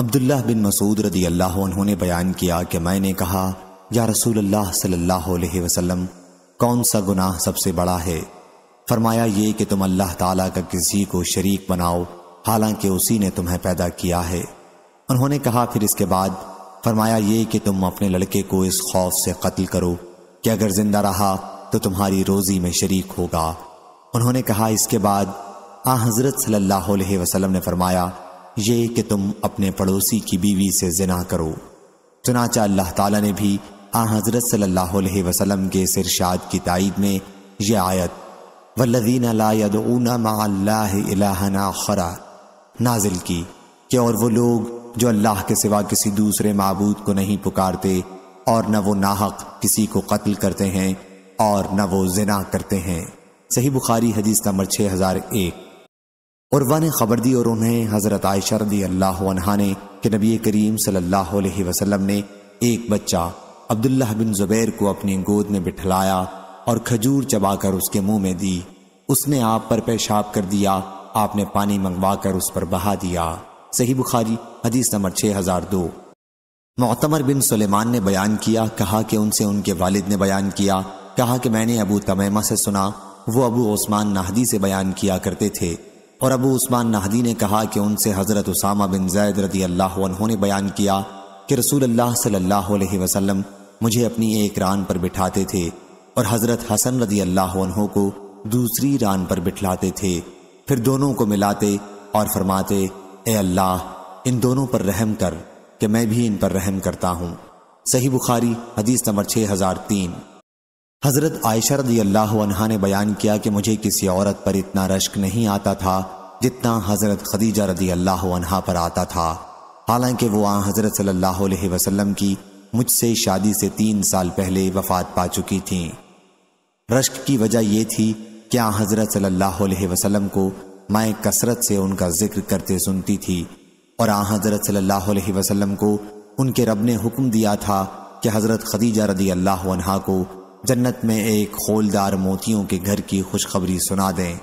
अब्दुल्लाह बिन मसूद रदी अल्लाह उन्होंने बयान किया कि मैंने कहा या रसूल अल्लाह सल्लल्लाहु अलैहि वसल्लम कौन सा गुनाह सबसे बड़ा है फरमाया ये कि तुम अल्लाह ताला का किसी को शरीक बनाओ हालांकि उसी ने तुम्हें पैदा किया है उन्होंने कहा फिर इसके बाद फरमाया ये कि तुम अपने लड़के को इस खौफ से कत्ल करो कि अगर जिंदा रहा तो तुम्हारी रोजी में शरीक होगा उन्होंने कहा इसके बाद आ हजरत सल्लल्लाहु अलैहि वसल्लम ने फरमाया ये कि तुम अपने पड़ोसी की बीवी से जना करो चुनाचा अल्लाह ताला ने भी आ हज़रत सल्लल्लाहु अलैहि वसल्लम के सिरशाद की तइद में यह आयत वल्लदीन खरा नाजिल की कि और वो लोग जो अल्लाह के सिवा किसी दूसरे मबूद को नहीं पुकारते और न वो नाहक किसी को कत्ल करते हैं और न वो जना करते हैं सही बुखारी हदीस नंबर छः हज़ार एक उर्वा ने खबर दी और उन्हें हज़रत आयशा रदी अल्लाह ने कि नबी करीम सल्लल्लाहु अलैहि वसल्लम ने एक बच्चा अब्दुल्ला बिन जुबैर को अपनी गोद में बिठलाया और खजूर चबाकर उसके मुंह में दी उसने आप पर पेशाब कर दिया आपने पानी मंगवाकर उस पर बहा दिया सही बुखारी हदीस नंबर छः हजार दो मोतमर बिन सलेमान ने बयान किया कहा कि उनसे उनके वालिद ने बयान किया कहा कि मैंने अबू तमैमा से सुना वो अबू ओस्मान नाहदी से बयान किया करते थे और अबू उस्मान नाहदी ने कहा कि उनसे हज़रत उसामा बिन जैद रदी अल्लाह ने बयान किया कि रसूल अल्लाह सल्लल्लाहु अलैहि वसल्लम मुझे अपनी एक रान पर बिठाते थे और हज़रत हसन रदी अल्लाह को दूसरी रान पर बिठलाते थे फिर दोनों को मिलाते और फरमाते ए अल्लाह इन दोनों पर रहम कर कि मैं भी इन पर रहम करता हूँ सही बुखारी हदीस नंबर छः हज़ार तीन हज़रत आयशा रदी अल्लाह ने बयान किया कि मुझे किसी औरत पर इतना रश्क नहीं आता था जितना हज़रत खदीजा रदी अल्लाह पर आता था हालांकि वो आ हज़रत सल्लल्लाहु अलैहि वसल्लम की मुझसे शादी से तीन साल पहले वफात पा चुकी थीं रश्क की वजह यह थी कि आ हज़रत सल्लल्लाहु अलैहि वसल्लम को मैं कसरत से उनका जिक्र करते सुनती थी और आ हज़रत सल्लल्लाहु अलैहि वसल्लम को उनके रब ने हुक्म दिया था कि हज़रत खदीजा रदी अल्लाह को जन्नत में एक खोलदार मोतियों के घर की खुशखबरी सुना दें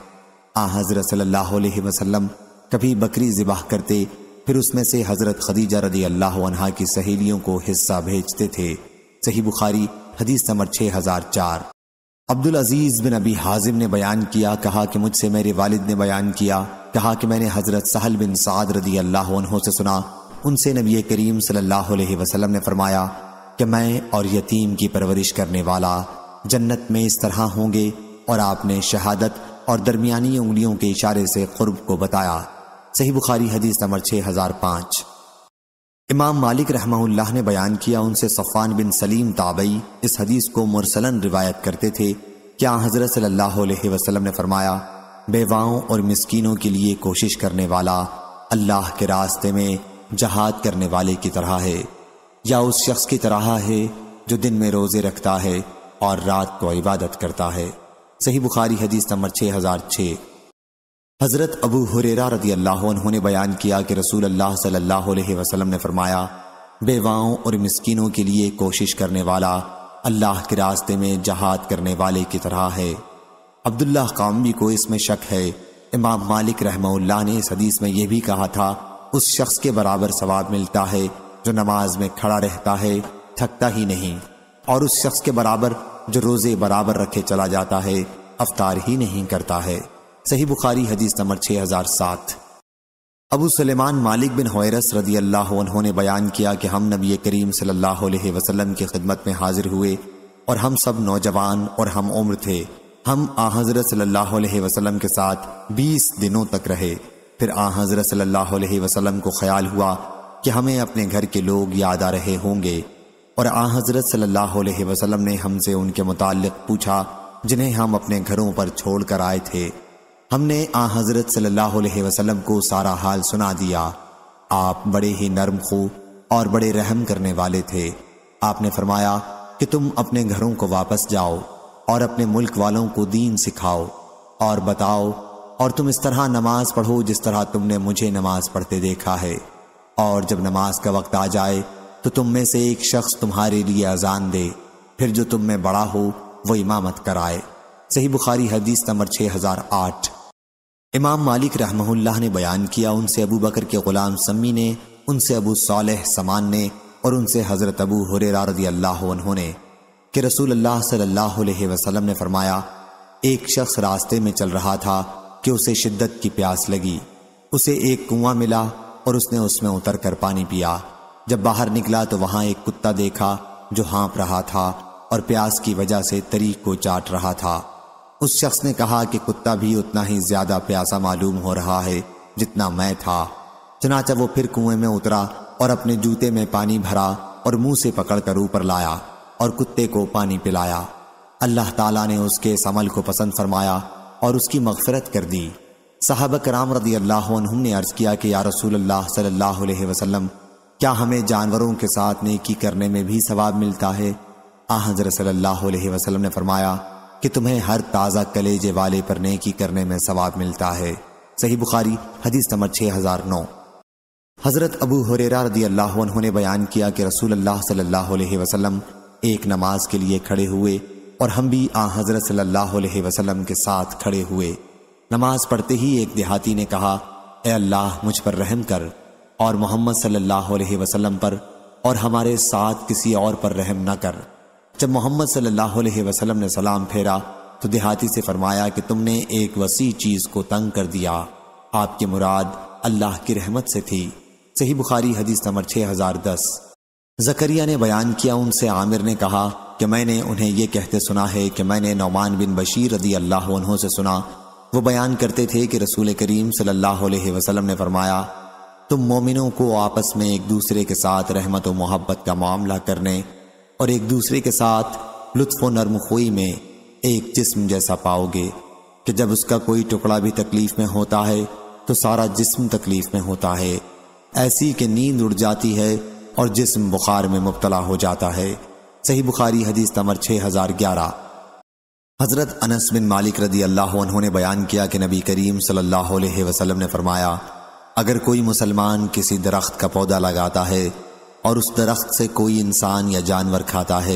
आ हज़रत सल्लल्लाहु अलैहि वसल्लम कभी बकरी ज़िबाह करते फिर उसमें से हज़रत खदीजा रदी अल्लाह अनहा की सहेलियों को हिस्सा भेजते थे सही बुखारी हदीस नंबर छः हज़ार चार अब्दुल अजीज़ बिन अबी हाजिम ने बयान किया कहा कि मुझसे मेरे वालिद ने बयान किया कहा कि मैंने हज़रत सहल बिन साद रदी अल्लाह से सुना उनसे नबी करीम सल्लल्लाहु अलैहि वसल्लम ने फरमाया कि मैं और यतीम की परवरिश करने वाला जन्नत में इस तरह होंगे और आपने शहादत और दरमियानी उंगलियों के इशारे से खुरब को बताया सही बुखारी हदीस नंबर छः हज़ार पाँच इमाम मालिक रहमहुल्लाह ने बयान किया उनसे सफ़ान बिन सलीम ताबई इस हदीस को मुरसलन रिवायत करते थे क्या हज़रत सल्लाम ने फरमाया बेवाओं और मिसकीनों के लिए कोशिश करने वाला अल्लाह के रास्ते में जहाद करने वाले की तरह है या उस शख्स की तरह है जो दिन में रोजे रखता है और रात को इबादत करता है सही बुखारी हदीस नंबर छः हजार छः हज़रत अबू हुरेरा रदी अल्लाह उन्होंने बयान किया कि रसूल अल्लाह सल्लल्लाहु अलैहि वसल्लम ने फरमाया बेवाओं और मिस्किनों के लिए कोशिश करने वाला अल्लाह के रास्ते में जहाद करने वाले की तरह है अब्दुल्ला कामवी को इसमें शक है इमाम मालिक रहमल्ला ने इस हदीस में यह भी कहा था उस शख्स के बराबर सवाब मिलता है जो नमाज में खड़ा रहता है थकता ही नहीं और उस शख्स के बराबर जो रोजे बराबर रखे चला जाता है अवतार ही नहीं करता है सही बुखारी हदीस नंबर 6007 अबू सलेमान मालिक बिन हौरस रदी अल्लाह उन्होंने बयान किया कि हम नबी करीम सल्लल्लाहु अलैहि वसल्लम की खिदमत में हाजिर हुए और हम सब नौजवान और हम उम्र थे हम आ हज़रत सल्लल्लाहु अलैहि वसल्लम के साथ 20 दिनों तक रहे फिर आ हज़रत सल्लल्लाहु अलैहि वसल्लम को ख्याल हुआ कि हमें अपने घर के लोग याद आ रहे होंगे और आ हज़रत सल्लल्लाहु अलैहि वसल्लम ने हमसे उनके मुतालिक पूछा जिन्हें हम अपने घरों पर छोड़ कर आए थे हमने आ हज़रत सल्लल्लाहु अलैहि वसल्लम को सारा हाल सुना दिया आप बड़े ही नरम खू और बड़े रहम करने वाले थे आपने फरमाया कि तुम अपने घरों को वापस जाओ और अपने मुल्क वालों को दीन सिखाओ और बताओ और तुम इस तरह नमाज पढ़ो जिस तरह तुमने मुझे नमाज पढ़ते देखा है और जब नमाज का वक्त आ जाए तो तुम में से एक शख्स तुम्हारे लिए अजान दे फिर जो तुम में बड़ा हो वो इमामत कराए सही बुखारी हदीस नंबर छः हजार आठ इमाम मालिक रहमहुल्लाह ने बयान किया उनसे अबू बकर के ग़ुलाम सम्मी ने उनसे अबू सालह समान ने और उनसे हज़रत अबू हुरेरा रजी अल्लाह ने कि रसूल अल्लाह सल्लल्लाहु अलैहि वसल्लम ने फरमाया एक शख्स रास्ते में चल रहा था कि उसे शिद्दत की प्यास लगी उसे एक कुआं मिला और उसने उसमें उतर कर पानी पिया जब बाहर निकला तो वहां एक कुत्ता देखा जो हाँप रहा था और प्यास की वजह से तरी को चाट रहा था उस शख्स ने कहा कि कुत्ता भी उतना ही ज्यादा प्यासा मालूम हो रहा है जितना मैं था चनाचा वो फिर कुएं में उतरा और अपने जूते में पानी भरा और मुंह से पकड़कर ऊपर लाया और कुत्ते को पानी पिलाया अल्लाह ताला ने उसके इस अमल को पसंद फरमाया और उसकी मगफरत कर दी साहब कराम रदी अल्लाह ने अर्ज़ किया कि या रसूल अल्लाह सल्लल्लाहु अलैहि वसल्लम क्या हमें जानवरों के साथ नेकी करने में भी सवाब मिलता है आ हजर सल्लल्लाहु अलैहि वसल्लम ने फरमाया कि तुम्हें हर ताज़ा कलेजे वाले पर नेकी करने में सवाब मिलता है सही बुखारी हदीस नंबर छः हज़ार नौ हज़रत अबू हुरेरा रदी अल्लाह ने बयान किया कि रसूल अल्लाह सल्लल्लाहु अलैहि वसल्लम एक नमाज के लिए खड़े हुए और हम भी आ हज़रत सल्लल्लाहु अलैहि वसल्लम के साथ खड़े हुए नमाज पढ़ते ही एक देहाती ने कहा ए अल्लाह मुझ पर रहम कर और मोहम्मद सल्लल्लाहु अलैहि वसल्लम पर और हमारे साथ किसी और पर रहम न कर जब मोहम्मद सल्लल्लाहु अलैहि वसल्लम ने सलाम फेरा तो देहाती से फरमाया कि तुमने एक वसी चीज़ को तंग कर दिया आपकी मुराद अल्लाह की रहमत से थी सही बुखारी हदीस नंबर छः हज़ार दस जकरिया ने बयान किया उनसे आमिर ने कहा कि मैंने उन्हें यह कहते सुना है कि मैंने नौमान बिन बशीर रदी अल्लाह से सुना वो बयान करते थे कि रसूल करीम सल्लाम ने फरमाया तुम मोमिनों को आपस में एक दूसरे के साथ रहमत व मोहब्बत का मामला करने और एक दूसरे के साथ लुत्फ नरम खोई में एक जिस्म जैसा पाओगे कि जब उसका कोई टुकड़ा भी तकलीफ में होता है तो सारा जिस्म तकलीफ में होता है ऐसी कि नींद उड़ जाती है और जिस्म बुखार में मुबतला हो जाता है सही बुखारी हदीस नंबर छः हज़ार ग्यारह हज़रत अनस बिन मालिक रदी अल्लाह उन्होंने बयान किया कि नबी करीम सल्लल्लाहु अलैहि वसल्लम ने फरमाया अगर कोई मुसलमान किसी दरख्त का पौधा लगाता है और उस दरख्त से कोई इंसान या जानवर खाता है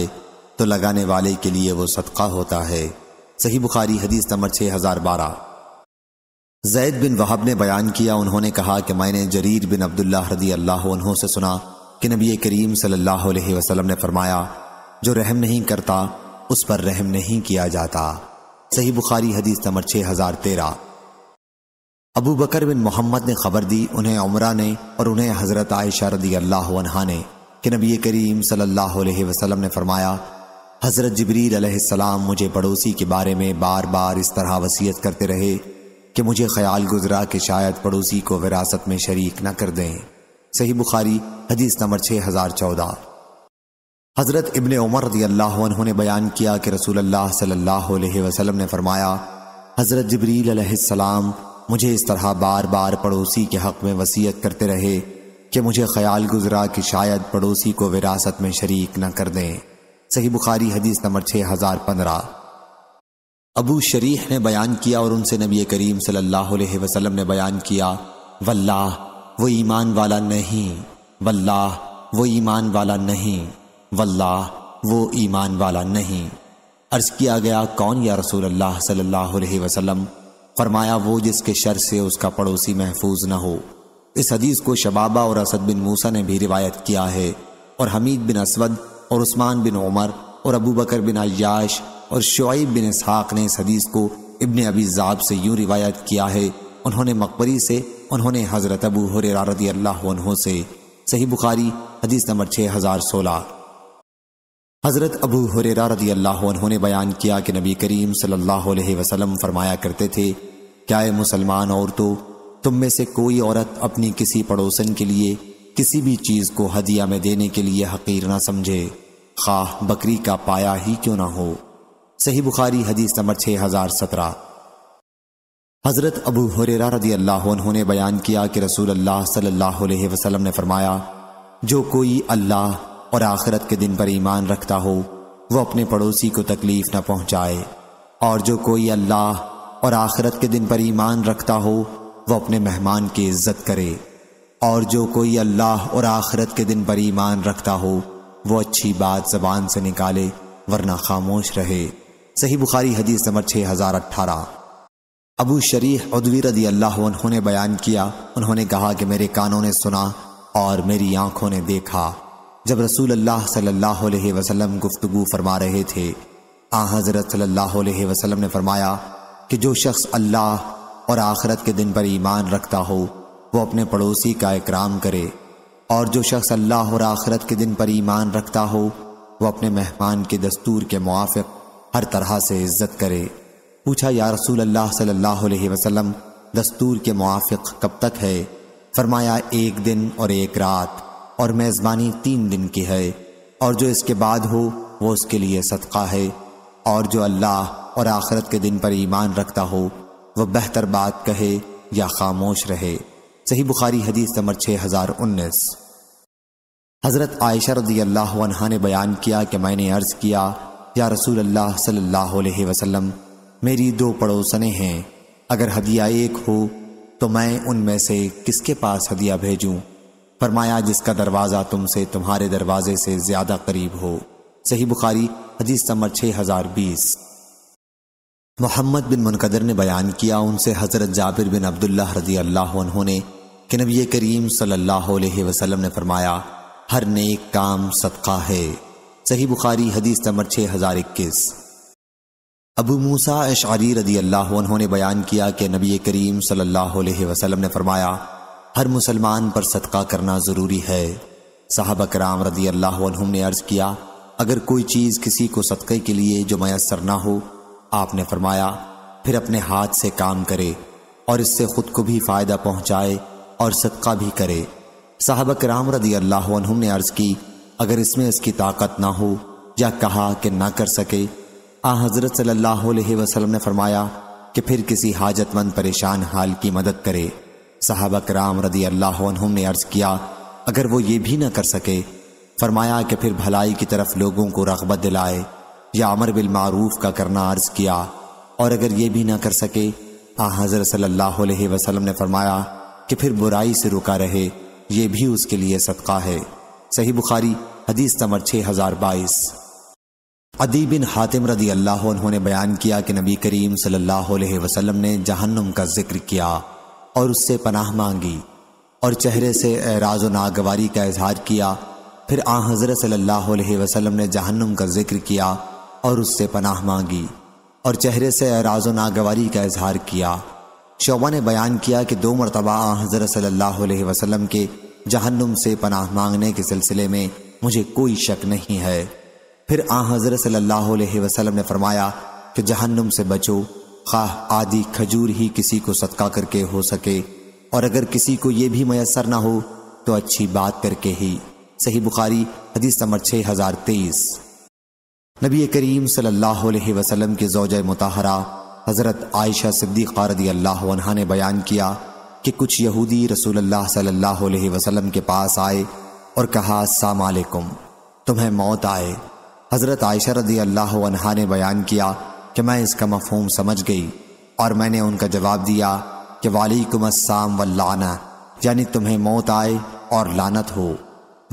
तो लगाने वाले के लिए वो सदका होता है सही बुखारी हदीस नंबर छः हज़ार बारह जैद बिन वहाब ने बयान किया उन्होंने कहा कि मैंने जरीर बिन अब्दुल्ला रदी अल्लाह से सुना कि नबी करीम सल्लल्लाहु अलैहि वसल्लम ने फरमाया जो रहम नहीं करता उस पर रहम नहीं किया जाता सही बुखारी हदीस नंबर छः हजार तेरह अबू बकर बिन मोहम्मद ने खबर दी उन्हें उमरा ने और उन्हें हज़रत आयशा रदी अल्लाह ने कि नबी करीम सल्लल्लाहु अलैहि वसल्लम ने फरमाया हज़रत अलैहिस्सलाम मुझे पड़ोसी के बारे में बार बार इस तरह वसीयत करते रहे कि मुझे ख्याल गुजरा कि शायद पड़ोसी को विरासत में शरीक न कर दें सही बुखारी हदीस नंबर छः हज़ार चौदह हज़रत इबन उमर रदी अल्लाह ने बयान किया कि रसूल अल्लाह सल्लल्लाहु अलैहि वसल्लम ने फरमाया हज़रत जबरीलम मुझे इस तरह बार बार पड़ोसी के हक़ में वसीयत करते रहे कि मुझे ख्याल गुजरा कि शायद पड़ोसी को विरासत में शरीक न कर दें सही बुखारी हदीस नंबर छः हज़ार पंद्रह अबू शरीह ने बयान किया और उनसे नबी करीम सल्लल्लाहु अलैहि वसल्लम ने बयान किया वल्लाह वो ईमान वाला नहीं वल्लाह वो ईमान वाला नहीं वल्लाह वो ईमान वाला नहीं अर्ज किया गया कौन या रसूल अल्लाह सल्लल्लाहु अलैहि वसल्लम फरमाया वो जिसके शर से उसका पड़ोसी महफूज न हो इस हदीस को शबाबा और असद बिन मूसा ने भी रिवायत किया है और हमीद बिन असवद और उस्मान बिन उमर और अबू बकर बिन अयाश और शुआब बिन इसहाक ने इस हदीस को इबन अबी जाब से यूं रिवायत किया है उन्होंने मकबरी से उन्होंने हज़रत अबू हुररा अल्लाह से सही बुखारी हदीस नंबर छः हज़ार सोलह हज़रत अबू हुरेरा रदी अल्लाह उन्होंने बयान किया कि नबी करीम सल्लल्लाहु अलैहि वसल्लम फरमाया करते थे क्या मुसलमान औरतों तुम में से कोई औरत अपनी किसी पड़ोसन के लिए किसी भी चीज़ को हदिया में देने के लिए हकीर ना समझे खा बकरी का पाया ही क्यों ना हो सही बुखारी हदीस नंबर छः हज़ार सत्रह हज़रत अबू हुरेरा रदी अल्लाह उन्होंने बयान किया कि रसूल अल्लाह सल्लल्लाहु अलैहि वसल्लम ने फरमाया जो कोई अल्लाह और आखिरत के दिन पर ईमान रखता हो वह अपने पड़ोसी को तकलीफ न पहुंचाए और जो कोई अल्लाह और आखिरत के दिन पर ईमान रखता हो वह अपने मेहमान की इज्जत करे और जो कोई अल्लाह और आखिरत के दिन पर ईमान रखता हो वो अच्छी बात जबान से निकाले वरना खामोश रहे सही बुखारी हदीस नंबर छः हज़ार अट्ठारह अबू शरीफ उदवी रदी अल्लाह उन्होंने बयान किया उन्होंने कहा कि मेरे कानों ने सुना और मेरी आंखों ने देखा जब रसूल अल्लाह सल्लल्लाहु अलैहि वसल्लम गुफ्तगु फरमा रहे थे आ हाँ, हज़रत सल्लल्लाहु अलैहि वसल्लम ने फरमाया कि जो शख्स अल्लाह और आखरत के दिन पर ईमान रखता हो वो अपने पड़ोसी का इकराम करे और जो शख्स अल्लाह और आखरत के दिन पर ईमान रखता हो वो अपने मेहमान के दस्तूर के मुआफ़ हर तरह से इज्जत करे पूछा या रसूल अल्लाह सल्लल्लाहु अलैहि वसल्लम दस्तूर के मुआफ़ कब तक है फरमाया एक दिन और एक रात और मेज़बानी तीन दिन की है और जो इसके बाद हो वो उसके लिए सदका है और जो अल्लाह और आखरत के दिन पर ईमान रखता हो वह बेहतर बात कहे या खामोश रहे सही बुखारी हदीस नंबर छः हज़ार उन्नीस हज़रत आयशा रदी अल्लाह ने बयान किया कि मैंने अर्ज़ किया या रसूल अल्लाह सल्लल्लाहु अलैहि वसल्लम मेरी दो पड़ोसने हैं अगर हदिया एक हो तो मैं उनमें से किसके पास हदिया भेजूँ फरमाया जिसका दरवाज़ा तुमसे तुम्हारे दरवाजे से ज़्यादा करीब हो सही बुखारी हदीस समर छह हज़ार बीस मोहम्मद बिन मुनकदर ने बयान किया उनसे हज़रत जाबिर बिन अब्दुल्ला रजी अल्लाह ने कि नबी करीम सल्लल्लाहु अलैहि वसल्लम ने फरमाया हर नेक काम सदका है सही बुखारी हदीस नंबर छः हज़ार इक्कीस अबू मूसा अशारी रदी अल्लाह ने बयान किया कि नबी करीम सल्लल्लाहु अलैहि वसल्लम ने फरमाया हर मुसलमान पर सदका करना ज़रूरी है साहब कराम रदी अल्लाह ने अर्ज़ किया अगर कोई चीज़ किसी को सदक़े के लिए जो मैसर ना हो आपने फरमाया फिर अपने हाथ से काम करे और इससे ख़ुद को भी फ़ायदा पहुँचाए और सदका भी करे साहब कराम रदी अल्लाह ने अर्ज़ की अगर इसमें इसकी ताकत ना हो या कहा कि ना कर सके आ हज़रत सल्ला वसलम ने फरमाया कि फिर किसी हाजतमंद परेशान हाल की मदद करे सहाबा कराम रदी अल्लाह ने अर्ज़ किया अगर वो ये भी ना कर सके फरमाया कि फिर भलाई की तरफ लोगों को रगबत दिलाए या अमर बिलमूफ़ का करना अर्ज़ किया और अगर ये भी ना कर सके आ हज़र सल्ला वसलम ने फरमाया कि फिर बुराई से रुका रहे ये भी उसके लिए सदका है सही बुखारी हदीस तमर छः हज़ार बाईस अदी बिन हातिम रदी अल्लाह उन्होंने बयान किया कि नबी करीम सल्लल्लाहु अलैहि वसल्लम ने जहन्नुम का जिक्र किया और उससे पनाह मांगी और चेहरे से राजो नागवारी का इजहार किया फिर आ हज़रत सल्लल्लाहु अलैहि वसल्लम ने जहन्नम का जिक्र किया और उससे पनाह मांगी और चेहरे से राजो नागवारी का इजहार किया शोबा ने बयान किया कि दो मरतबा आ हज़रत सल्लल्लाहु अलैहि वसल्लम के जहन्नम से पनाह मांगने के सिलसिले में मुझे कोई शक नहीं है फिर आ हज़रत सल्ला वसलम ने फरमाया कि जहन्नम से बचो खाह हाँ, आदि खजूर ही किसी को सदका करके हो सके और अगर किसी को ये भी मैसर ना हो तो अच्छी बात करके ही सही बुखारी हदीस नंबर छः हजार तेईस नबी करीम सल्लल्लाहु अलैहि वसल्लम के जोज मुताहरा हज़रत आयशा सिद्दीक़ा रदी अल्लाह ने बयान किया कि कुछ यहूदी रसूल सल्लल्लाहु अलैहि वसल्लम के पास आए और कहा सलाम तुम्हें मौत आए हज़रत आयशा रदी अल्लाह ने बयान किया कि मैं इसका मफहम समझ गई और मैंने उनका जवाब दिया कि वालेकुम अस्सलाम वाना यानी तुम्हें मौत आए और लानत हो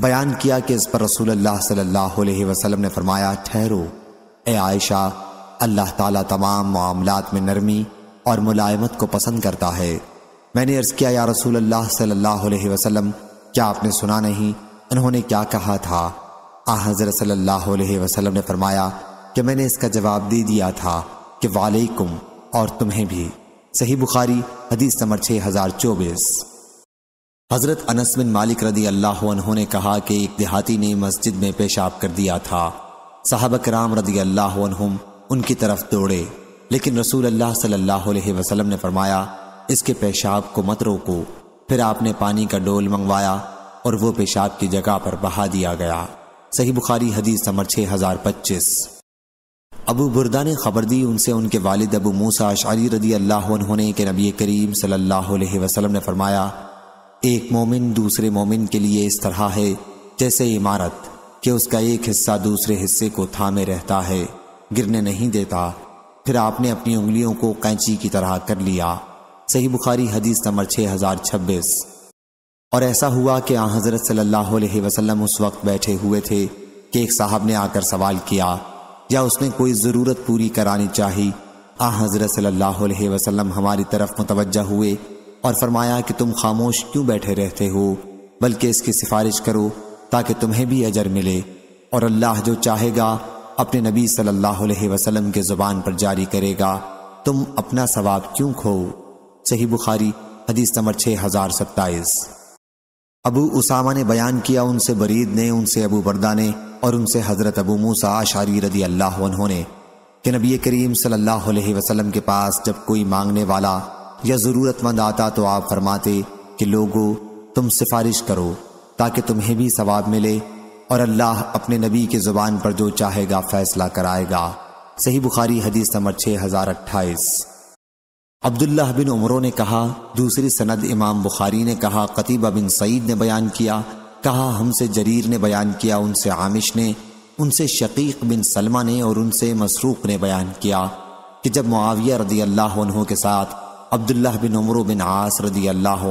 बयान किया कि इस पर रसूल सल्लल्लाहु अलैहि ने फरमाया ठहरो ए आयशा अल्लाह ताला तमाम मामलात में नरमी और मुलायमत को पसंद करता है मैंने अर्ज़ किया या रसूल अल्लाह वसलम क्या आपने सुना नहीं उन्होंने क्या कहा था आ हज़रत सल्लल्लाहु अलैहि ने फरमाया कि मैंने इसका जवाब दे दिया था कि वालेकुम और तुम्हें भी सही बुखारी हदीस नंबर छः हज़ार चौबीस हज़रत अनस बिन मालिक रदी अल्लाह ने कहा कि एक देहाती ने मस्जिद में पेशाब कर दिया था साहबक राम रदी अल्लाह उनकी तरफ दौड़े लेकिन रसूल अल्लाह सल्लल्लाहु अलैहि वसल्लम ने फरमाया इसके पेशाब को मत रोको फिर आपने पानी का डोल मंगवाया और वो पेशाब की जगह पर बहा दिया गया सही बुखारी हदीस समर छः हज़ार पच्चीस अबू बुरदा ने खबर दी उनसे उनके वालिद अबू मूसा अशारी रदी अल्लाह ने के नबी करीम सल्लल्लाहु अलैहि वसल्लम ने फरमाया एक मोमिन दूसरे मोमिन के लिए इस तरह है जैसे इमारत कि उसका एक हिस्सा दूसरे हिस्से को थामे रहता है गिरने नहीं देता फिर आपने अपनी उंगलियों को कैंची की तरह कर लिया सही बुखारी हदीस नंबर छः छब्बीस और ऐसा हुआ कि आ हज़रत सल्ला वसलम उस वक्त बैठे हुए थे कि एक साहब ने आकर सवाल किया या उसने कोई ज़रूरत पूरी करानी चाही आ हज़रत सल्लल्लाहु अलैहि वसल्लम हमारी तरफ मुतवजह हुए और फरमाया कि तुम खामोश क्यों बैठे रहते हो बल्कि इसकी सिफारिश करो ताकि तुम्हें भी अजर मिले और अल्लाह जो चाहेगा अपने नबी सल्लल्लाहु अलैहि वसल्लम के ज़ुबान पर जारी करेगा तुम अपना सवाब क्यों खो सही बुखारी हदीस नंबर छः हज़ार सत्ताईस अबू उसामा ने बयान किया उनसे बरीद ने उनसे अबू बरदा ने और उनसे हज़रत अबू मूसा आशारी रदी अल्लाह उन्होंने कि नबी करीम सल्लल्लाहु अलैहि वसल्लम के पास जब कोई मांगने वाला या ज़रूरतमंद आता तो आप फरमाते कि लोगो तुम सिफारिश करो ताकि तुम्हें भी सवाब मिले और अल्लाह अपने नबी के ज़ुबान पर जो चाहेगा फ़ैसला कराएगा सही बुखारी हदीस नंबर छः हज़ार अट्ठाईस अब्दुल्लाह बिन उमरों ने कहा दूसरी सनद इमाम बुखारी ने कहा कतीबा बिन सईद ने बयान किया कहा हमसे जरीर ने बयान किया उनसे आमिश ने उनसे शकीक बिन सलमा ने और उनसे मसरूक ने बयान किया कि जब मुआविया रदी अल्लाह के साथ अब्दुल्लाह बिन उमर बिन आस रदी अल्लाह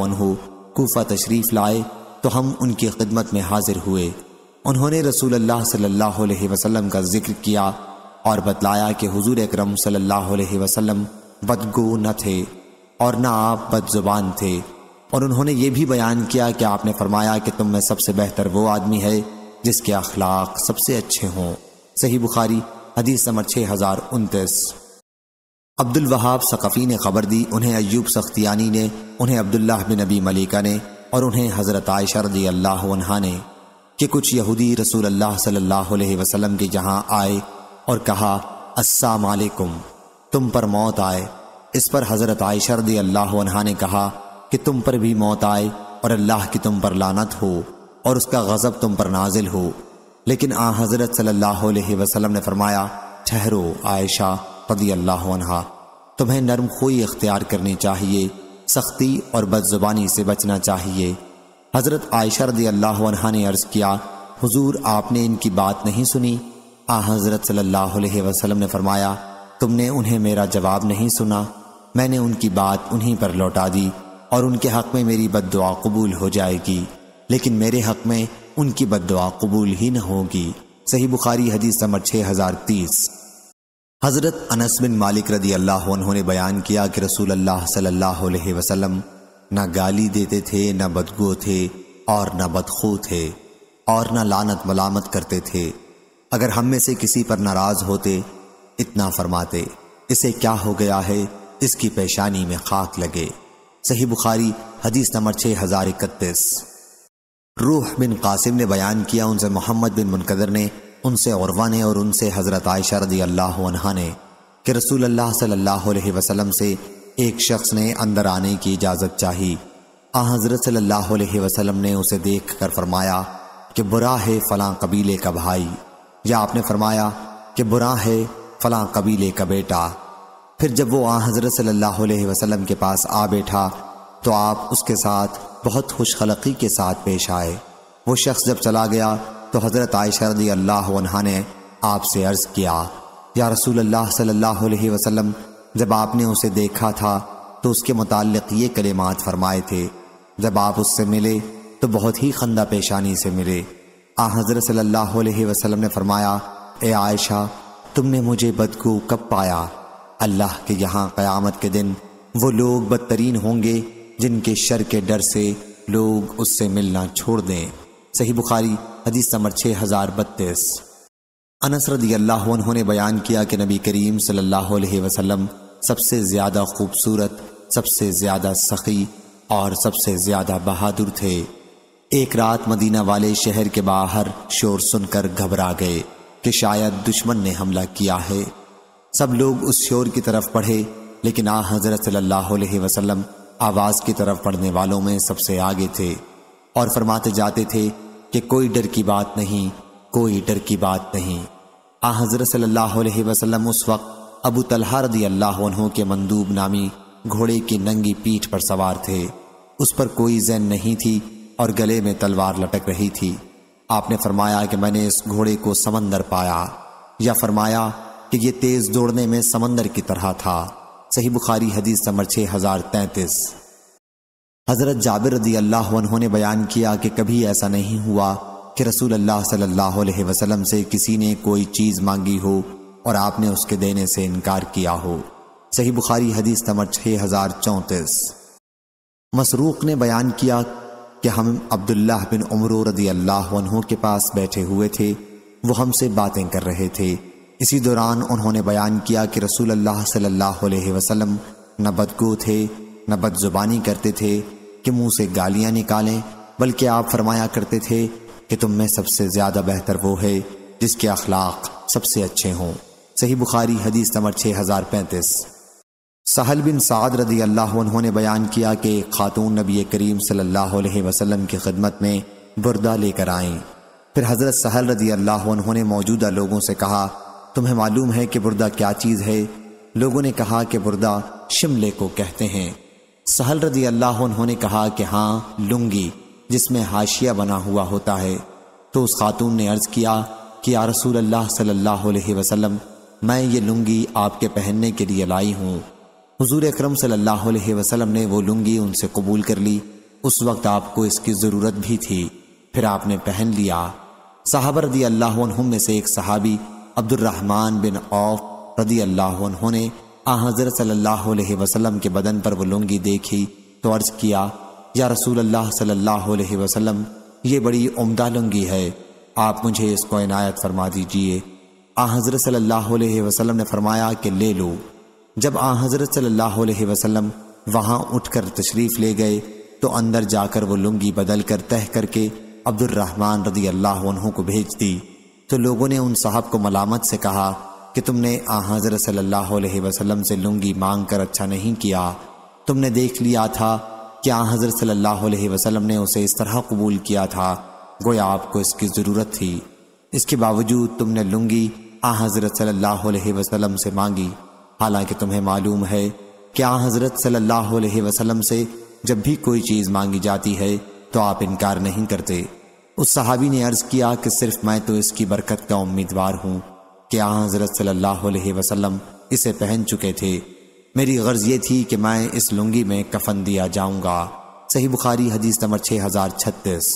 कोफा तशरीफ़ लाए तो हम उनकी खिदमत में हाजिर हुए उन्होंने रसूल अल्लाह सल्लल्लाहु अलैहि वसल्लम का जिक्र किया और बतलाया कि हुजूर अकरम सल्लल्लाहु अलैहि वसल्लम बदगो न थे और न आप बदजुबान थे और उन्होंने ये भी बयान किया कि आपने फरमाया कि तुम में सबसे बेहतर वो आदमी है जिसके अखलाक सबसे अच्छे हों सही बुखारी हदीस नंबर छः हज़ार उनतीस अब्दुल वहाब सकफ़ी ने खबर दी उन्हें अयूब सख्तियानी ने उन्हें अब्दुल्ला बिन नबी मलिका ने और उन्हें हज़रत आयशर रदी अल्लाह ने कि कुछ यहूदी रसूल अल्लाह सल्लल्लाहु अलैहि वसल्लम के यहाँ आए और कहा अस्सलाम वालेकुम तुम पर मौत आए इस पर हज़रत आयशा रदी अल्लाह ने कहा कि तुम पर भी मौत आए और अल्लाह की तुम पर लानत हो और उसका गज़ब तुम पर नाजिल हो लेकिन आ हज़रत सल्ह वसलम ने फरमाया ठहरो आयशा रदी अल्लाह तुम्हें नरम खोई इख्तियार करनी चाहिए सख्ती और बदजुबानी से बचना चाहिए हज़रत आयशा रदी अल्लाह ने अर्ज़ किया हुजूर आपने इनकी बात नहीं सुनी आ हज़रत सल्लल्लाहु अलैहि वसल्लम ने फरमाया तुमने उन्हें मेरा जवाब नहीं सुना मैंने उनकी बात उन्हीं पर लौटा दी और उनके हक में मेरी बद कबूल हो जाएगी लेकिन मेरे हक में उनकी बद कबूल ही न होगी सही बुखारी हदीस नंबर छः हज़ार तीस हज़रत अनस बिन मालिक रदी अल्लाह उन्होंने बयान किया कि रसूल अल्लाह सल्लल्लाहु अलैहि वसल्लम ना गाली देते थे ना बदगो थे और ना बदखू थे और ना लानत मलामत करते थे अगर हम में से किसी पर नाराज़ होते इतना फरमाते इसे क्या हो गया है इसकी पेशानी में खाक लगे सही बुखारी हदीस नंबर छः हजार इकतीस रूह बिन कासिम ने बयान किया उनसे मोहम्मद बिन मुनकदर ने उनसे औरवा ने और उनसे हज़रत आयशा रदी अल्लाह ने कि रसूल अल्लाह सल्लल्लाहु अलैहि वसल्लम से एक शख्स ने अंदर आने की इजाज़त चाही आ हज़रत सल्लल्लाहु अलैहि वसल्लम ने उसे देख कर फरमाया कि बुरा है फ़लाँ कबीले का भाई या आपने फरमाया कि बुरा है फ़ला कबीले का बेटा फिर जब वो आ हज़रत सल्लल्लाहु अलैहि वसल्लम के पास आ बैठा तो आप उसके साथ बहुत खुश खलकी के साथ पेश आए वो शख्स जब चला गया तो हज़रत आयशा रदी अल्लाह ने आपसे अर्ज़ किया या रसूल अल्लाह सल्लल्लाहु अलैहि वसल्लम जब आपने उसे देखा था तो उसके मुतालिक ये कलेमात फरमाए थे जब आप उससे मिले तो बहुत ही खंदा पेशानी से मिले आ हज़रत सल्लल्लाहु अलैहि वसल्लम ने फरमाया ए आयशा तुमने मुझे बदकू कब पाया अल्लाह के यहाँ क़यामत के दिन वो लोग बदतरीन होंगे जिनके शर के डर से लोग उससे मिलना छोड़ दें सही बुखारी हदीस नंबर छः हज़ार बत्तीस अनसरदी अल्लाह उन्होंने बयान किया कि नबी करीम सल्लल्लाहु अलैहि वसल्लम सबसे ज़्यादा खूबसूरत सबसे ज़्यादा सखी और सबसे ज़्यादा बहादुर थे एक रात मदीना वाले शहर के बाहर शोर सुनकर घबरा गए कि शायद दुश्मन ने हमला किया है सब लोग उस शोर की तरफ पढ़े लेकिन आ हजरत सल्लल्लाहु अलैहि वसल्लम आवाज़ की तरफ पढ़ने वालों में सबसे आगे थे और फरमाते जाते थे कि कोई डर की बात नहीं कोई डर की बात नहीं आ हजरत सल्लल्लाहु अलैहि वसल्लम उस वक्त अबू तलहा रदी अल्लाह के मंदूब नामी घोड़े की नंगी पीठ पर सवार थे उस पर कोई जैन नहीं थी और गले में तलवार लटक रही थी आपने फरमाया कि मैंने इस घोड़े को समंदर पाया या फरमाया कि यह तेज दौड़ने में समंदर की तरह था सही बुखारी हदीस नंबर छः हजार तैंतीस हज़रत जाबिर रदी अल्लाह उन्होंने बयान किया कि कभी ऐसा नहीं हुआ कि रसूल अल्लाह सल्लल्लाहु अलैहि वसल्लम से किसी ने कोई चीज़ मांगी हो और आपने उसके देने से इनकार किया हो सही बुखारी हदीस नंबर छः हजार चौंतीस मसरूक ने बयान किया कि हम अब्दुल्लाह बिन उमर रदी अल्लाह के पास बैठे हुए थे वो हमसे बातें कर रहे थे इसी दौरान उन्होंने बयान किया कि रसूल अल्लाह सल्लल्लाहु अलैहि वसल्लम न बदगो थे न बदजुबानी करते थे कि मुंह से गालियां निकालें बल्कि आप फरमाया करते थे कि तुम में सबसे ज़्यादा बेहतर वो है जिसके अखलाक सबसे अच्छे हों सही बुखारी हदीस नंबर छः हज़ार पैंतीस सहल बिन साद रदी अल्लाह उन्होंने बयान किया कि खातून नबी करीम सल्लल्लाहु अलैहि वसल्लम की खिदमत में बुरदा लेकर आएं फिर हज़रत सहल रदी अल्लाह उन्होंने मौजूदा लोगों से कहा तुम्हें मालूम है कि बुरदा क्या चीज़ है लोगों ने कहा कि बुरदा शिमले को कहते हैं सहल रदी अल्लाह उन्होंने कहा कि हाँ लुंगी जिसमें हाशिया बना हुआ होता है तो उस खातून ने अर्ज़ किया कि या रसूल अल्लाह सल्ला अलैहि मैं ये लुंगी आपके पहनने के लिए लाई हूँ हुजूर अकरम सल्लल्लाहु अलैहि वसल्लम ने वो लुंगी उनसे कबूल कर ली उस वक्त आपको इसकी ज़रूरत भी थी फिर आपने पहन लिया साहबर रदी अल्लाह में से एक सहाबी अब्दुलरहमान बिन औफ रदी अल्लाह ने आज़र सल्लल्लाहु अलैहि वसल्लम के बदन पर वो लुंगी देखी तो अर्ज़ किया या रसूल अल्लाह सल्लल्लाहु अलैहि वसल्लम ये बड़ी उम्दा लुंगी है आप मुझे इसको इनायत फरमा दीजिए आ हज़रत सल्लल्लाहु अलैहि वसल्लम ने फरमाया कि ले लो जब आ हज़रत सल्लल्लाहु अलैहि वसल्लम कर उठकर तशरीफ़ ले गए तो अंदर जाकर वो लुंगी बदल कर तह करके अब्दुलरहमान रदी अल्लाह को भेज दी तो लोगों ने उन साहब को मलामत से कहा कि तुमने आ हज़रत सल्लल्लाहु अलैहि वसल्लम से लुंगी मांग कर अच्छा नहीं किया तुमने देख लिया था कि आ हज़रत सल्लल्लाहु अलैहि वसल्लम ने उसे इस तरह कबूल किया था गोया आपको इसकी ज़रूरत थी इसके बावजूद तुमने लुंगी आ हज़रत सल्लल्लाहु अलैहि वसल्लम से मांगी हालांकि तुम्हें मालूम है कि आ हज़रत सल्लल्लाहु अलैहि वसल्लम से जब भी कोई चीज़ मांगी जाती है तो आप इनकार नहीं करते उस सहाबी ने अर्ज़ किया कि सिर्फ मैं तो इसकी बरकत का उम्मीदवार हूँ कि आ हज़रत सल्लल्लाहु अलैहि वसल्लम इसे पहन चुके थे मेरी गर्ज ये थी कि मैं इस लुंगी में कफन दिया जाऊंगा सही बुखारी हदीस नंबर छह हज़ार छत्तीस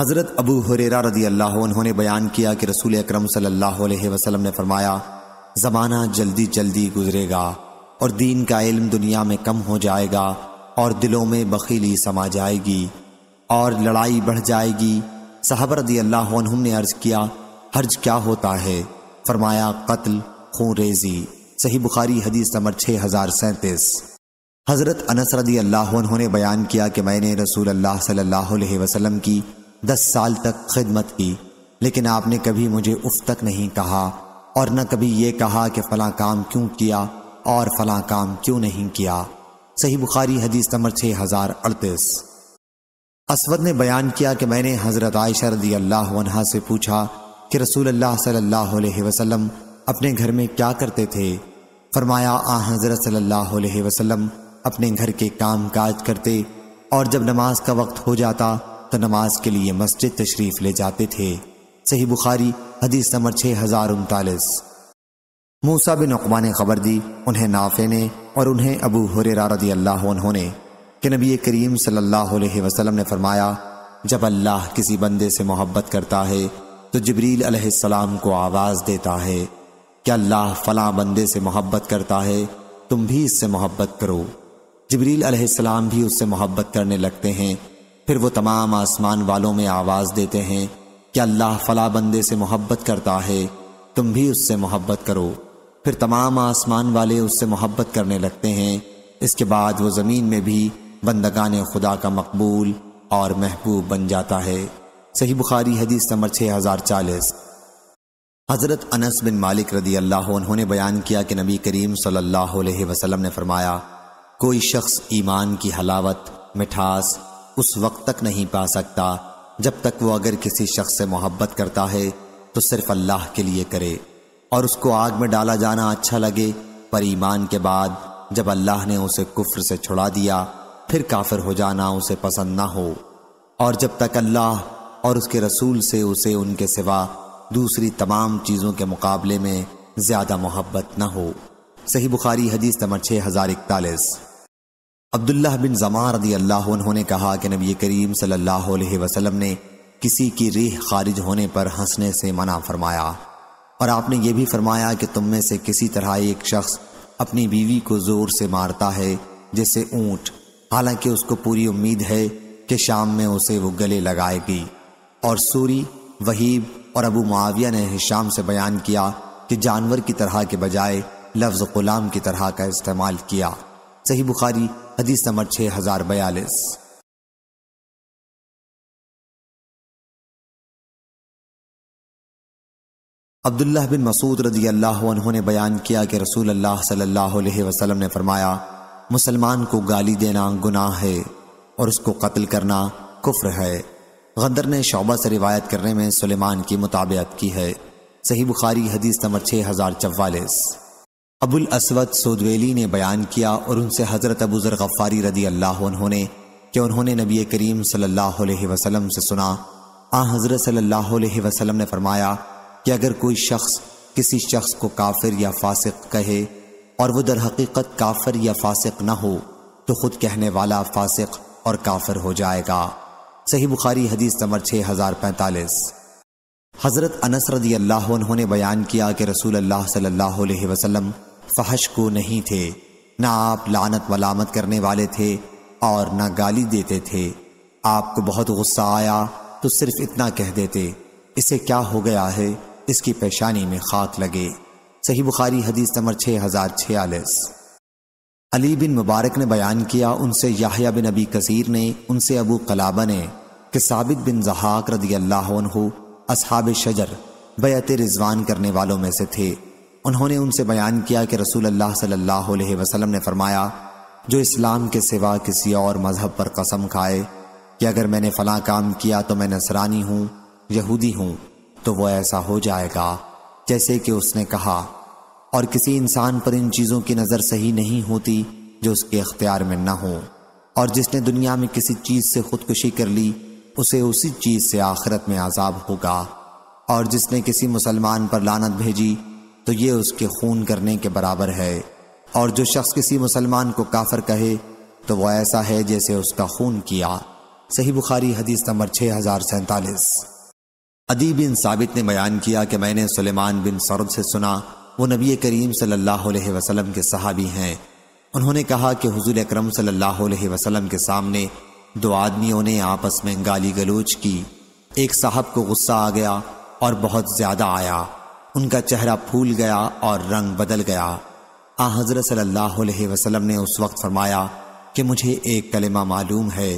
हज़रत अबू हुररा रजी अल्लाह उन्होंने बयान किया कि रसूल अक्रम सल्लल्लाहु अलैहि वसल्लम ने फरमाया ज़माना जल्दी जल्दी गुजरेगा और दीन का इल्म दुनिया में कम हो जाएगा और दिलों में बखीली समा जाएगी और लड़ाई बढ़ जाएगी साहब रदी अल्लाह ने अर्ज़ किया हर्ज क्या होता है फरमाया कत्ल खून रेजी सही बुखारी हदीस नंबर छः हज़ार सैंतीस हज़रत अनस रदी अल्लाह ने बयान किया कि मैंने रसूल अल्लाह सल्लल्लाहु अलैहि वसल्लम की दस साल तक खिदमत की लेकिन आपने कभी मुझे उफ तक नहीं कहा और न कभी ये कहा कि फला काम क्यों किया और फला काम क्यों नहीं किया सही बुखारी हदीस नंबर छः हज़ार अड़तीस असवद ने बयान किया कि मैंने हज़रत आयशा रदी अल्लाह से पूछा कि रसूल अल्लाह सल्लल्लाहु अलैहि वसल्लम अपने घर में क्या करते थे फरमाया आ हज़रत सल्लल्लाहु अलैहि वसल्लम अपने घर के काम काज करते और जब नमाज का वक्त हो जाता तो नमाज के लिए मस्जिद तशरीफ़ ले जाते थे सही बुखारी हदीस नंबर छः हज़ार उनतालीस मूसा बिन अकमा ने खबर दी उन्हें नाफे ने और उन्हें अबू हुरेरा अल्लाह उन्होंने कि नबी करीम सल्लल्लाहु अलैहि वसल्लम ने फरमाया जब अल्लाह किसी बंदे से मोहब्बत करता है तो जबरील अलैहिस्सलाम को आवाज़ देता है कि अल्लाह फ़ला बंदे से मोहब्बत करता है तुम भी इससे मोहब्बत करो जबरील अलैहिस्सलाम भी उससे मोहब्बत करने लगते हैं फिर वो तमाम आसमान वालों में आवाज़ देते हैं कि अल्लाह फला बंदे से मोहब्बत करता है तुम भी उससे मोहब्बत करो फिर तमाम आसमान वाले उससे मोहब्बत करने लगते हैं इसके बाद वो ज़मीन में भी बंदगान खुदा का मकबूल और महबूब बन जाता है सही बुखारी हदीस नंबर छः हज़ार चालीस हज़रत अनस बिन मालिक रदी अल्लाह उन्होंने बयान किया कि नबी करीम सल्लल्लाहु अलैहि वसल्लम ने फरमाया कोई शख्स ईमान की हलावत मिठास उस वक्त तक नहीं पा सकता जब तक वो अगर किसी शख्स से मोहब्बत करता है तो सिर्फ अल्लाह के लिए करे और उसको आग में डाला जाना अच्छा लगे पर ईमान के बाद जब अल्लाह ने उसे कुफ्र से छुड़ा दिया फिर काफिर हो जाना उसे पसंद ना हो और जब तक अल्लाह और उसके रसूल से उसे उनके सिवा दूसरी तमाम चीज़ों के मुकाबले में ज़्यादा मोहब्बत ना हो सही बुखारी हदीस नंबर छः हज़ार इकतालीस अब्दुल्ला बिन जमार रदी अल्लाह उन्होंने कहा कि नबी करीम सल्लाम ने किसी की रीह खारिज होने पर हंसने से मना फरमाया और आपने ये भी फरमाया कि तुम में से किसी तरह एक शख्स अपनी बीवी को जोर से मारता है जैसे ऊंट हालांकि उसको पूरी उम्मीद है कि शाम में उसे वो गले लगाएगी और सूरी वहीब और अबू माविया ने हिशाम से बयान किया कि जानवर की तरह के बजाय लफ्ज़ गुलाम की तरह का इस्तेमाल किया सही बुखारी हदीस नंबर छह हजार बयालीस अब्दुल्ला बिन मसूद रजी अल्लाह ने बयान किया कि रसूल अल्लाह सल्लल्लाहु अलैहि वसल्लम ने फरमाया मुसलमान को गाली देना गुनाह है और उसको कत्ल करना कुफ्र है गदर ने शोबा से रिवायत करने में सुलेमान की मुताबियत की है सही बुखारी हदीस नंबर छः हजार चवालीस अबुल असवद सोदवेली ने बयान किया और उनसे हज़रत अबूज़र गफ़ारी रदी अल्लाह ने कि उन्होंने नबी करीम सल्लल्लाहु अलैहि वसल्लम से सुना आ हज़रत सल्लल्लाहु अलैहि वसल्लम ने फरमाया कि अगर कोई शख्स किसी शख्स को काफिर या फासिक कहे और वह हकीकत काफिर या फासिक न हो तो खुद कहने वाला फासिक और काफिर हो जाएगा सही बुखारी हदीस नंबर छः हज़ार पैंतालीस हज़रत अनस रदी अल्लाह उन्होंने बयान किया कि रसूल अल्लाह सल्लल्लाहु अलैहि वसल्लम फहश को नहीं थे ना आप लानत मलामत करने वाले थे और ना गाली देते थे आपको बहुत गुस्सा आया तो सिर्फ इतना कह देते इसे क्या हो गया है इसकी पेशानी में खाक लगे सही बुखारी हदीस नंबर छः हज़ार छियालीस अली बिन मुबारक ने बयान किया उनसे याहिया बिन अबी कसीर ने उनसे अबू कलाबा ने कि साबित बिन जहाक रदी अल्लाह असहाब शजर बैत रिजवान करने वालों में से थे उन्होंने उनसे बयान किया कि रसूल अल्लाह सल्लल्लाहु अलैहि वसल्लम ने फरमाया जो इस्लाम के सिवा किसी और मज़हब पर कसम खाए कि अगर मैंने फ़ला काम किया तो मैं नसरानी हूँ यहूदी हूँ तो वो ऐसा हो जाएगा जैसे कि उसने कहा और किसी इंसान पर इन चीज़ों की नज़र सही नहीं होती जो उसके अख्तियार में न हो और जिसने दुनिया में किसी चीज़ से खुदकुशी कर ली उसे उसी चीज़ से आखिरत में आज़ाब होगा और जिसने किसी मुसलमान पर लानत भेजी तो ये उसके खून करने के बराबर है और जो शख्स किसी मुसलमान को काफर कहे तो वह ऐसा है जैसे उसका खून किया सही बुखारी हदीस नंबर छः हज़ार सैंतालीस अदी बिन साबित ने बयान किया कि मैंने सुलेमान बिन सौरभ से सुना वो नबी करीम सल्लल्लाहु अलैहि वसल्लम के सहाबी हैं उन्होंने कहा कि हुजूर अकरम सल्लल्लाहु अलैहि वसल्लम के सामने दो आदमियों ने आपस में गाली गलोच की एक साहब को गुस्सा आ गया और बहुत ज़्यादा आया उनका चेहरा फूल गया और रंग बदल गया आ हजरत सल्लल्लाहु वसल्लम ने उस वक्त फरमाया कि मुझे एक कलेमा मालूम है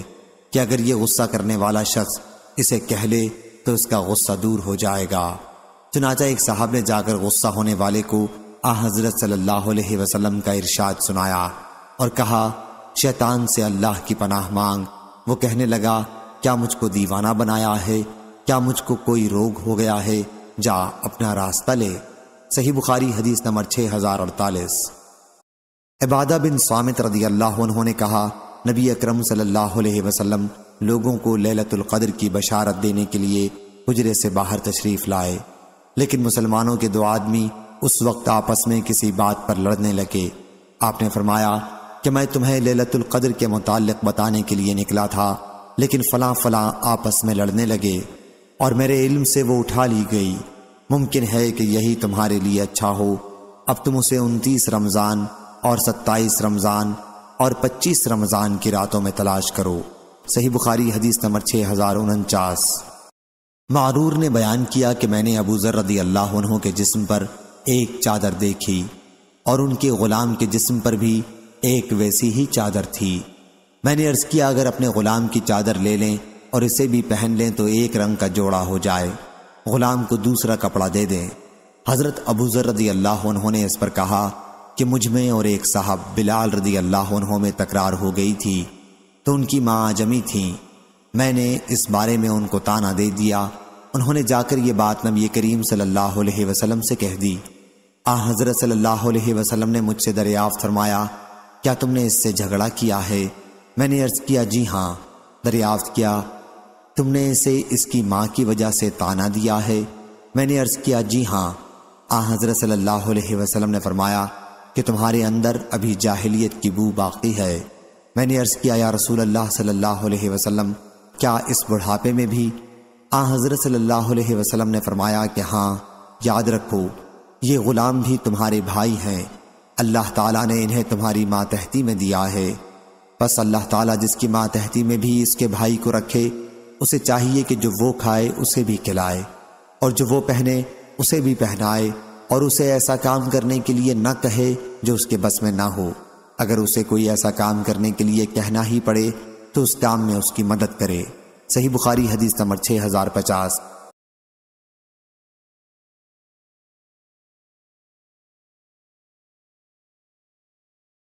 कि अगर ये गुस्सा करने वाला शख्स इसे कह ले तो इसका गुस्सा दूर हो जाएगा चुनाचा एक साहब ने जाकर गुस्सा होने वाले को आ हजरत सल्लल्लाहु वसल्लम का इरशाद सुनाया और कहा शैतान से अल्लाह की पनाह मांग वो कहने लगा क्या मुझको दीवाना बनाया है क्या मुझको कोई रोग हो गया है जा अपना रास्ता ले सही बुखारी हदीस नंबर छः हज़ार अड़तालीस इबादा बिन सामित रदी अल्लाह उन्होंने कहा नबी अक्रम सल्लल्लाहु लोगों को लहलतुल कदर की बशारत देने के लिए हजरे से बाहर तशरीफ़ लाए लेकिन मुसलमानों के दो आदमी उस वक्त आपस में किसी बात पर लड़ने लगे आपने फरमाया कि मैं तुम्हें ललतुल कदर के मुतालिक बताने के लिए निकला था लेकिन फला फला आपस में लड़ने लगे और मेरे इल्म से वो उठा ली गई मुमकिन है कि यही तुम्हारे लिए अच्छा हो अब तुम उसे उनतीस रमज़ान और सत्ताईस रमज़ान और पच्चीस रमज़ान की रातों में तलाश करो सही बुखारी हदीस नंबर छः हज़ार उनचास मारूर ने बयान किया कि मैंने अबू जर रदी अल्लाह के जिस्म पर एक चादर देखी और उनके ग़ुलाम के जिस्म पर भी एक वैसी ही चादर थी मैंने अर्ज़ किया अगर अपने ग़ुलाम की चादर ले लें और इसे भी पहन लें तो एक रंग का जोड़ा हो जाए गुलाम को दूसरा कपड़ा दे दें हज़रत अबू जर रदी अल्लाह ने इस पर कहा कि मुझमें और एक साहब बिलाल रदी अल्लाह में तकरार हो गई थी तो उनकी माँ आजमी थी मैंने इस बारे में उनको ताना दे दिया उन्होंने जाकर ये बात नबी करीम सल्लल्लाहु अलैहि वसल्लम से कह दी आ हज़रत सल्लल्लाहु अलैहि वसल्लम ने मुझसे दरियाफ्त फरमाया क्या तुमने इससे झगड़ा किया है मैंने अर्ज़ किया जी हाँ दरियाफ्त किया तुमने इसे इसकी माँ की वजह से ताना दिया है मैंने अर्ज किया जी हाँ आ हजरत सल्लल्लाहु अलैहि वसल्लम ने फरमाया कि तुम्हारे अंदर अभी जाहिलियत की बू बाकी है मैंने अर्ज किया या रसूल अल्लाह सल्लल्लाहु अलैहि वसल्लम क्या इस बुढ़ापे में भी आ हजरत सल्लल्लाहु अलैहि वसल्लम ने फरमाया कि हाँ याद रखो ये ग़ुलाम भी तुम्हारे भाई हैं अल्लाह ताला ने इन्हें तुम्हारी मातहती में दिया है बस अल्लाह ताला जिसकी मातहती में भी इसके भाई को रखे उसे चाहिए कि जो वो खाए उसे भी खिलाए और जो वो पहने उसे भी पहनाए और उसे ऐसा काम करने के लिए न कहे जो उसके बस में ना हो अगर उसे कोई ऐसा काम करने के लिए कहना ही पड़े तो उस काम में उसकी मदद करे सही बुखारी हदीस नंबर छः हजार पचास